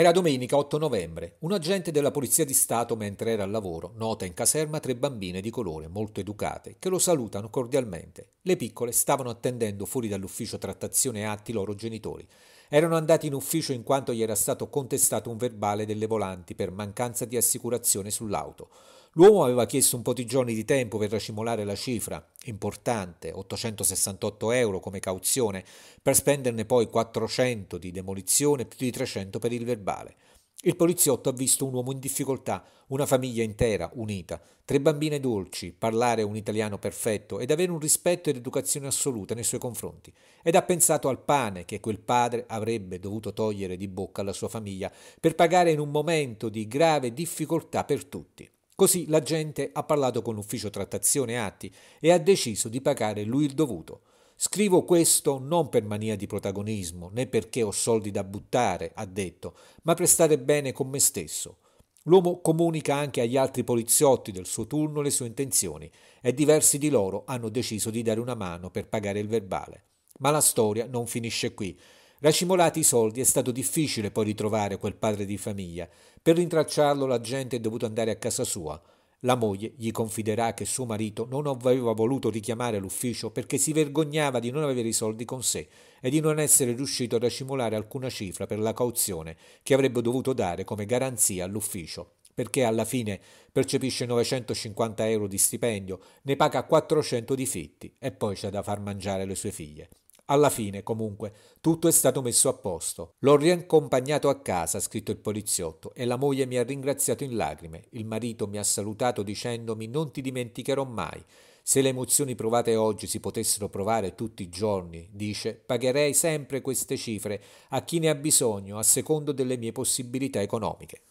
Era domenica 8 novembre. Un agente della Polizia di Stato, mentre era al lavoro, nota in caserma tre bambine di colore molto educate che lo salutano cordialmente. Le piccole stavano attendendo fuori dall'ufficio trattazione atti i loro genitori. Erano andati in ufficio in quanto gli era stato contestato un verbale delle volanti per mancanza di assicurazione sull'auto. L'uomo aveva chiesto un po' di giorni di tempo per racimolare la cifra, importante, 868 euro come cauzione, per spenderne poi 400 di demolizione e più di 300 per il verbale. Il poliziotto ha visto un uomo in difficoltà, una famiglia intera, unita, tre bambine dolci, parlare un italiano perfetto ed avere un rispetto ed educazione assoluta nei suoi confronti, ed ha pensato al pane che quel padre avrebbe dovuto togliere di bocca alla sua famiglia per pagare in un momento di grave difficoltà per tutti. Così la gente ha parlato con l'ufficio trattazione atti e ha deciso di pagare lui il dovuto. Scrivo questo non per mania di protagonismo, né perché ho soldi da buttare, ha detto, ma per stare bene con me stesso. L'uomo comunica anche agli altri poliziotti del suo turno le sue intenzioni e diversi di loro hanno deciso di dare una mano per pagare il verbale. Ma la storia non finisce qui. Racimolati i soldi è stato difficile poi ritrovare quel padre di famiglia. Per rintracciarlo la gente è dovuta andare a casa sua. La moglie gli confiderà che suo marito non aveva voluto richiamare l'ufficio perché si vergognava di non avere i soldi con sé e di non essere riuscito a racimolare alcuna cifra per la cauzione che avrebbe dovuto dare come garanzia all'ufficio perché alla fine percepisce 950 euro di stipendio, ne paga 400 di fitti e poi c'è da far mangiare le sue figlie. Alla fine, comunque, tutto è stato messo a posto. L'ho riaccompagnato a casa, ha scritto il poliziotto, e la moglie mi ha ringraziato in lacrime. Il marito mi ha salutato dicendomi non ti dimenticherò mai. Se le emozioni provate oggi si potessero provare tutti i giorni, dice, pagherei sempre queste cifre a chi ne ha bisogno a secondo delle mie possibilità economiche.